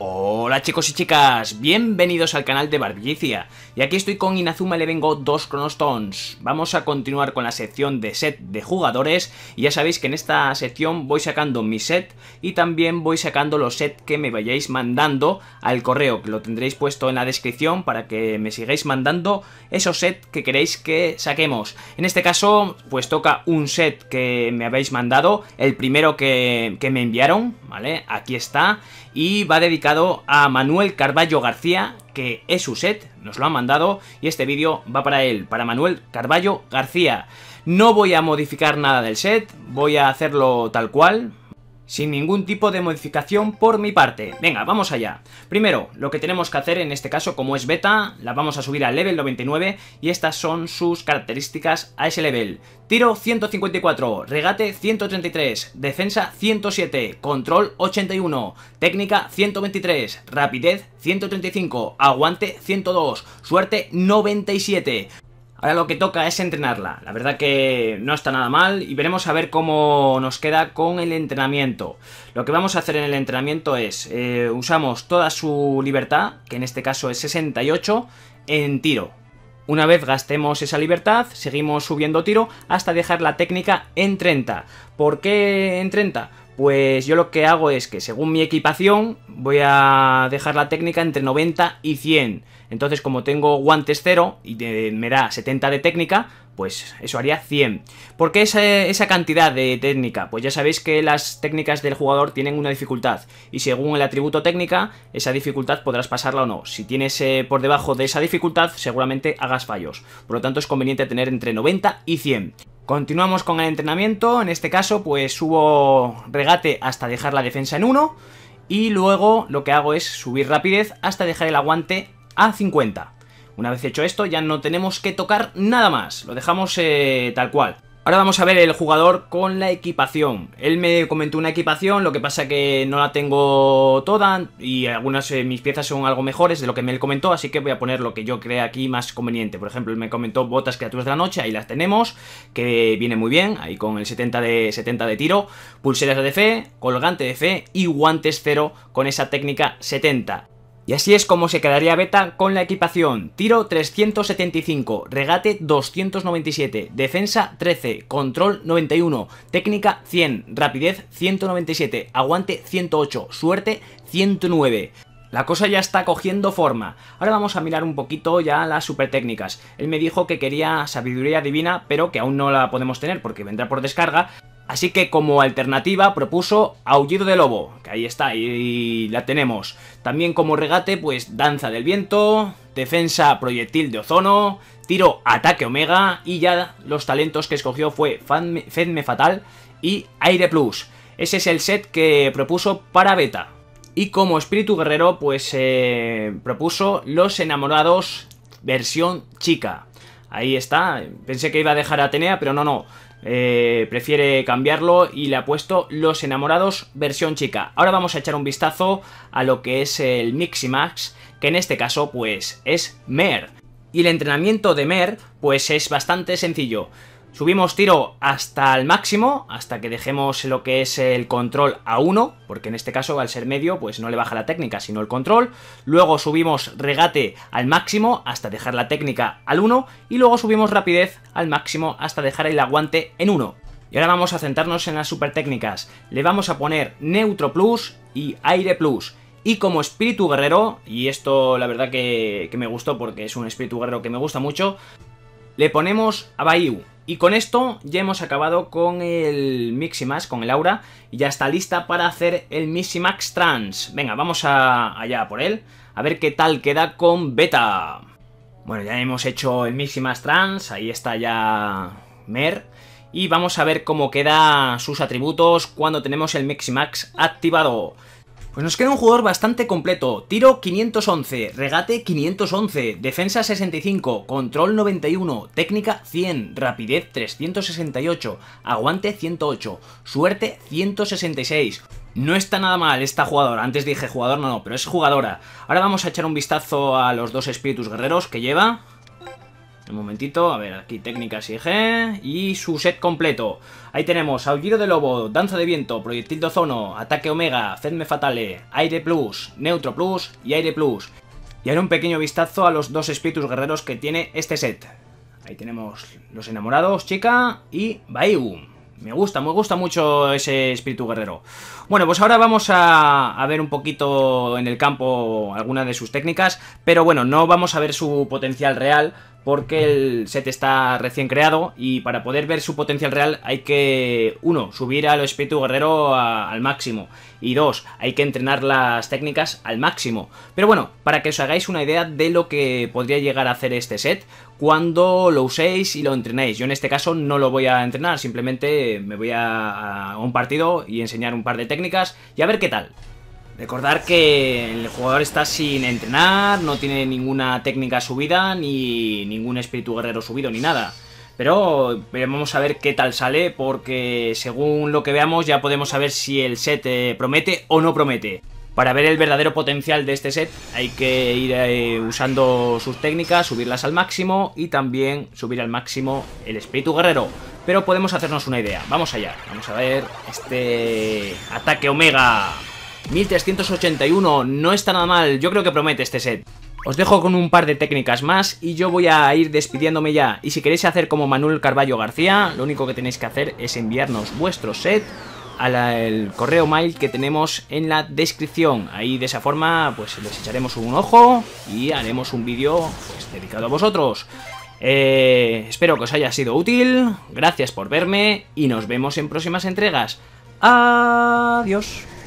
Oh. Hola chicos y chicas, bienvenidos al canal de Barbilicia. Y aquí estoy con Inazuma le vengo dos cronostones. Vamos a continuar con la sección de set de jugadores. Y ya sabéis que en esta sección voy sacando mi set y también voy sacando los set que me vayáis mandando al correo, que lo tendréis puesto en la descripción para que me sigáis mandando esos set que queréis que saquemos. En este caso, pues toca un set que me habéis mandado, el primero que, que me enviaron, ¿vale? Aquí está. Y va dedicado a Manuel Carballo García, que es su set, nos lo ha mandado, y este vídeo va para él, para Manuel Carballo García. No voy a modificar nada del set, voy a hacerlo tal cual, sin ningún tipo de modificación por mi parte. Venga, vamos allá. Primero, lo que tenemos que hacer en este caso, como es beta, la vamos a subir al level 99 y estas son sus características a ese level. Tiro 154, regate 133, defensa 107, control 81, técnica 123, rapidez 135, aguante 102, suerte 97. Ahora lo que toca es entrenarla. La verdad que no está nada mal y veremos a ver cómo nos queda con el entrenamiento. Lo que vamos a hacer en el entrenamiento es, eh, usamos toda su libertad, que en este caso es 68, en tiro. Una vez gastemos esa libertad, seguimos subiendo tiro hasta dejar la técnica en 30. ¿Por qué en 30? pues yo lo que hago es que según mi equipación voy a dejar la técnica entre 90 y 100. Entonces como tengo guantes 0 y me da 70 de técnica, pues eso haría 100. ¿Por qué esa, cantidad de técnica? Pues ya sabéis que las técnicas del jugador tienen una dificultad y según el atributo técnica, esa dificultad podrás pasarla o no. Si tienes eh, por debajo de esa dificultad, seguramente hagas fallos. Por lo tanto es conveniente tener entre 90 y 100. Continuamos con el entrenamiento, en este caso pues subo regate hasta dejar la defensa en 1 y luego lo que hago es subir rapidez hasta dejar el aguante a 50. Una vez hecho esto ya no tenemos que tocar nada más, lo dejamos eh, tal cual. Ahora vamos a ver el jugador con la equipación. Él me comentó una equipación, lo que pasa que no la tengo toda y algunas de mis piezas son algo mejores de lo que me él comentó, así que voy a poner lo que yo crea aquí más conveniente. Por ejemplo, él me comentó botas criaturas de la noche, ahí las tenemos, que viene muy bien, ahí con el 70 de, 70 de tiro, pulseras de fe, colgante de fe y guantes cero con esa técnica 70. Y así es como se quedaría Beta con la equipación. Tiro 375, regate 297, defensa 13, control 91, técnica 100, rapidez 197, aguante 108, suerte 109. La cosa ya está cogiendo forma. Ahora vamos a mirar un poquito ya las super técnicas. Él me dijo que quería sabiduría divina, pero que aún no la podemos tener porque vendrá por descarga. Así que como alternativa propuso Aullido de Lobo, que ahí está, y la tenemos. También como regate, pues Danza del Viento, Defensa Proyectil de Ozono, Tiro Ataque Omega, y ya los talentos que escogió fue Fedme Fatal y Aire Plus. Ese es el set que propuso para Beta. Y como espíritu guerrero, pues eh, propuso Los Enamorados versión chica. Ahí está, pensé que iba a dejar a Atenea, pero no, no. Eh, prefiere cambiarlo y le ha puesto Los Enamorados versión chica. Ahora vamos a echar un vistazo a lo que es el Miximax, que en este caso pues es Mer. Y el entrenamiento de Mer pues es bastante sencillo. Subimos tiro hasta el máximo, hasta que dejemos lo que es el control a 1, porque en este caso al ser medio pues no le baja la técnica sino el control. Luego subimos regate al máximo hasta dejar la técnica al 1 y luego subimos rapidez al máximo hasta dejar el aguante en 1. Y ahora vamos a centrarnos en las super técnicas. Le vamos a poner Neutro Plus y Aire Plus. Y como espíritu guerrero, y esto la verdad que, que, me gustó porque es un espíritu guerrero que me gusta mucho, le ponemos a Bayou. Y con esto ya hemos acabado con el Miximax, con el Aura, y ya está lista para hacer el Miximax Trans. Venga, vamos a, allá por él, a ver qué tal queda con Beta. Bueno, ya hemos hecho el Miximax Trans, ahí está ya Mer, y vamos a ver cómo queda sus atributos cuando tenemos el Miximax activado. Pues nos queda un jugador bastante completo. Tiro 511, regate 511, defensa 65, control 91, técnica 100, rapidez 368, aguante 108, suerte 166. No está nada mal esta jugadora, antes dije jugador, no, no, pero es jugadora. Ahora vamos a echar un vistazo a los dos espíritus guerreros que lleva. Un momentito, a ver, aquí técnicas IG y su set completo. Ahí tenemos Aullido de Lobo, Danza de Viento, Proyectil de Ozono, Ataque Omega, Fedme Fatale, Aire Plus, Neutro Plus y Aire Plus. Y ahora un pequeño vistazo a los dos espíritus guerreros que tiene este set. Ahí tenemos Los Enamorados, Chica y Baiu. Me gusta, me gusta mucho ese espíritu guerrero. Bueno, pues ahora vamos a, a, ver un poquito en el campo alguna de sus técnicas, pero bueno, no vamos a ver su potencial real porque el set está recién creado y para poder ver su potencial real hay que, uno, subir al espíritu guerrero al máximo y dos, hay que entrenar las técnicas al máximo. Pero bueno, para que os hagáis una idea de lo que podría llegar a hacer este set cuando lo uséis y lo entrenéis. Yo en este caso no lo voy a entrenar, simplemente me voy a, a un partido y enseñar un par de técnicas y a ver qué tal. Recordar que el jugador está sin entrenar, no tiene ninguna técnica subida, ni ningún espíritu guerrero subido, ni nada. Pero eh, vamos a ver qué tal sale, porque según lo que veamos ya podemos saber si el set eh, promete o no promete. Para ver el verdadero potencial de este set hay que ir eh, usando sus técnicas, subirlas al máximo y también subir al máximo el espíritu guerrero. Pero podemos hacernos una idea. Vamos allá. Vamos a ver este ataque omega. 1381, no está nada mal, yo creo que promete este set. Os dejo con un par de técnicas más y yo voy a ir despidiéndome ya. Y si queréis hacer como Manuel Carballo García, lo único que tenéis que hacer es enviarnos vuestro set al correo mail que tenemos en la descripción. Ahí de esa forma pues les echaremos un ojo y haremos un vídeo pues, dedicado a vosotros. Eh, espero que os haya sido útil, gracias por verme y nos vemos en próximas entregas. Adiós.